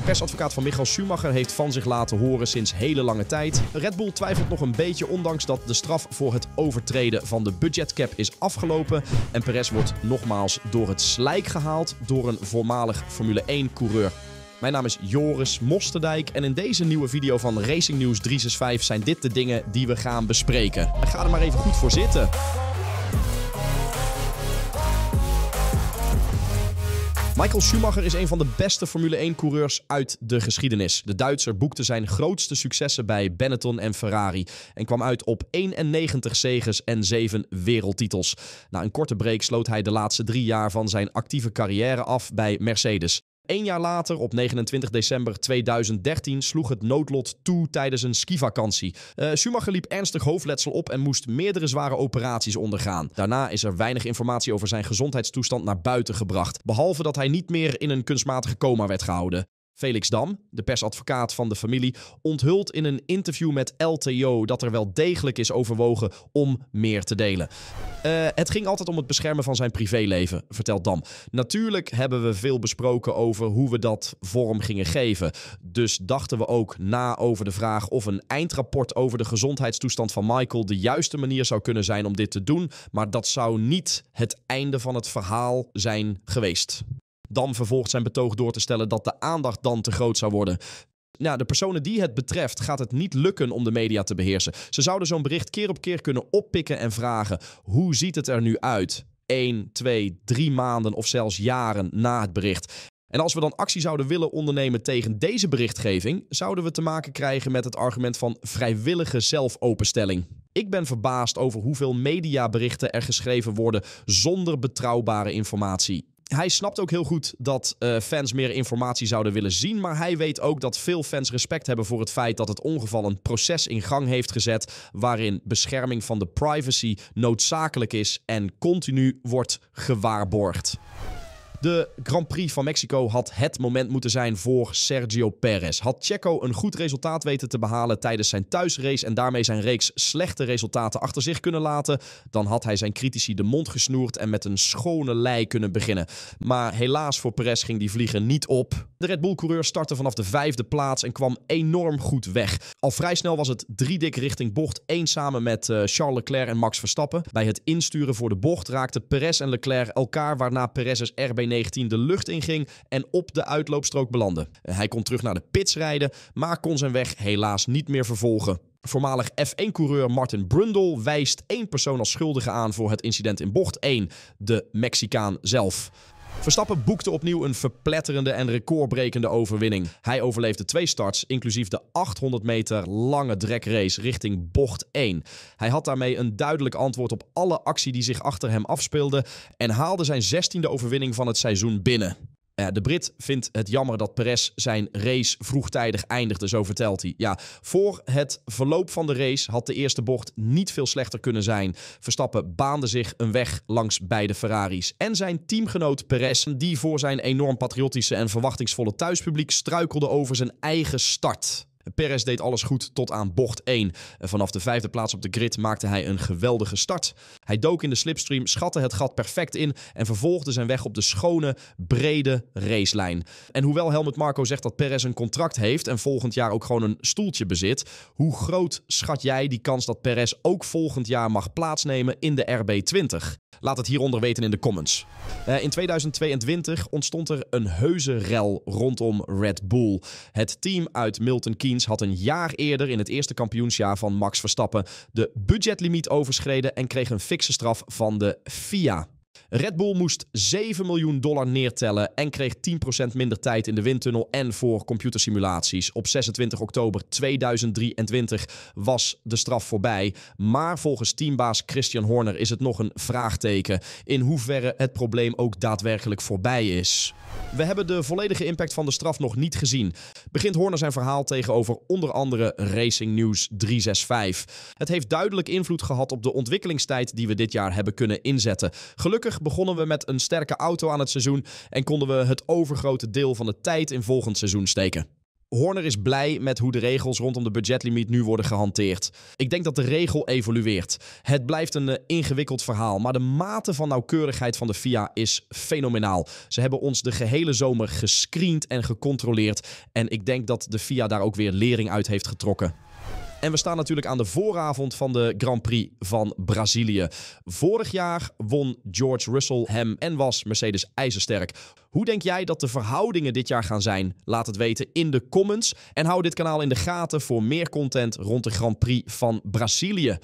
De persadvocaat van Michael Schumacher heeft van zich laten horen sinds hele lange tijd. Red Bull twijfelt nog een beetje ondanks dat de straf voor het overtreden van de budgetcap is afgelopen. En Perez wordt nogmaals door het slijk gehaald door een voormalig Formule 1 coureur. Mijn naam is Joris Mosterdijk en in deze nieuwe video van Racing News 365 zijn dit de dingen die we gaan bespreken. Ga er maar even goed voor zitten. Michael Schumacher is een van de beste Formule 1-coureurs uit de geschiedenis. De Duitser boekte zijn grootste successen bij Benetton en Ferrari en kwam uit op 91 zegens en 7 wereldtitels. Na een korte break sloot hij de laatste drie jaar van zijn actieve carrière af bij Mercedes. Een jaar later, op 29 december 2013, sloeg het noodlot toe tijdens een skivakantie. Uh, Schumacher liep ernstig hoofdletsel op en moest meerdere zware operaties ondergaan. Daarna is er weinig informatie over zijn gezondheidstoestand naar buiten gebracht, behalve dat hij niet meer in een kunstmatige coma werd gehouden. Felix Dam, de persadvocaat van de familie, onthult in een interview met LTO dat er wel degelijk is overwogen om meer te delen. Eh, het ging altijd om het beschermen van zijn privéleven, vertelt Dam. Natuurlijk hebben we veel besproken over hoe we dat vorm gingen geven. Dus dachten we ook na over de vraag of een eindrapport over de gezondheidstoestand van Michael de juiste manier zou kunnen zijn om dit te doen. Maar dat zou niet het einde van het verhaal zijn geweest dan vervolgt zijn betoog door te stellen dat de aandacht dan te groot zou worden. Nou, de personen die het betreft gaat het niet lukken om de media te beheersen. Ze zouden zo'n bericht keer op keer kunnen oppikken en vragen: hoe ziet het er nu uit? 1, 2, 3 maanden of zelfs jaren na het bericht. En als we dan actie zouden willen ondernemen tegen deze berichtgeving, zouden we te maken krijgen met het argument van vrijwillige zelfopenstelling. Ik ben verbaasd over hoeveel mediaberichten er geschreven worden zonder betrouwbare informatie hij snapt ook heel goed dat eh, fans meer informatie zouden willen zien. Maar hij weet ook dat veel fans respect hebben voor het feit dat het ongeval een proces in gang heeft gezet. waarin bescherming van de privacy noodzakelijk is en continu wordt gewaarborgd. De Grand Prix van Mexico had het moment moeten zijn voor Sergio Perez. Had Checo een goed resultaat weten te behalen tijdens zijn thuisrace en daarmee zijn reeks slechte resultaten achter zich kunnen laten, dan had hij zijn critici de mond gesnoerd en met een schone lei kunnen beginnen. Maar helaas voor Perez ging die vlieger niet op. De Red Bull-coureur startte vanaf de vijfde plaats en kwam enorm goed weg. Al vrij snel was het drie dik richting bocht, één samen met eh, Charles Leclerc en Max Verstappen. Bij het insturen voor de bocht raakten Perez en Leclerc elkaar, waarna Perez's RB de lucht inging en op de uitloopstrook belandde. Hij kon terug naar de pits rijden, maar kon zijn weg helaas niet meer vervolgen. Voormalig F1-coureur Martin Brundle wijst één persoon als schuldige aan voor het incident in bocht 1, de Mexicaan zelf. Verstappen boekte opnieuw een verpletterende en recordbrekende overwinning. Hij overleefde twee starts, inclusief de 800 meter lange drekrace richting bocht 1. Hij had daarmee een duidelijk antwoord op alle actie die zich achter hem afspeelde en haalde zijn 16e overwinning van het seizoen binnen. Eh, de Brit vindt het jammer dat Perez zijn race vroegtijdig eindigde, zo vertelt hij. Ja, voor het verloop van de race had de eerste bocht niet veel slechter kunnen zijn. Verstappen baande zich een weg langs beide Ferraris. En zijn teamgenoot Perez, die voor zijn enorm patriotische en verwachtingsvolle thuispubliek struikelde over zijn eigen start. Perez deed alles goed tot aan bocht 1. Vanaf de vijfde plaats op de grid maakte hij een geweldige start. Hij dook in de slipstream, schatte het gat perfect in en vervolgde zijn weg op de schone, brede racelijn. En hoewel Helmut Marco zegt dat Perez een contract heeft en volgend jaar ook gewoon een stoeltje bezit, hoe groot schat jij die kans dat Perez ook volgend jaar mag plaatsnemen in de RB20? Laat het hieronder weten in de comments. Eh, in 2022 ontstond er een heuse rel rondom Red Bull. Het team uit Milton Keynes had een jaar eerder in het eerste kampioensjaar van Max Verstappen de budgetlimiet overschreden en kreeg een fikse straf van de FIA. Red Bull moest 7 miljoen dollar neertellen en kreeg 10% minder tijd in de windtunnel en voor computersimulaties. Op 26 oktober 2023 was de straf voorbij. Maar volgens teambaas Christian Horner is het nog een vraagteken in hoeverre het probleem ook daadwerkelijk voorbij is. We hebben de volledige impact van de straf nog niet gezien. Begint Horner zijn verhaal tegenover onder andere Racing News 365. Het heeft duidelijk invloed gehad op de ontwikkelingstijd die we dit jaar hebben kunnen inzetten. Gelukkig begonnen we met een sterke auto aan het seizoen en konden we het overgrote deel van de tijd in volgend seizoen steken. Horner is blij met hoe de regels rondom de budgetlimiet nu worden gehanteerd. Ik denk dat de regel evolueert. Het blijft een eh, ingewikkeld verhaal, maar de mate van nauwkeurigheid van de FIA is fenomenaal. Ze hebben ons de gehele zomer gescreend en gecontroleerd. En ik denk dat de FIA daar ook weer lering uit heeft getrokken. En we staan natuurlijk aan de vooravond van de Grand Prix van Brazilië. Vorig jaar won George Russell hem en was Mercedes ijzersterk. Hoe denk jij dat de verhoudingen dit jaar gaan zijn? Laat het weten in de comments. En hou dit kanaal in de gaten voor meer content rond de Grand Prix van Brazilië.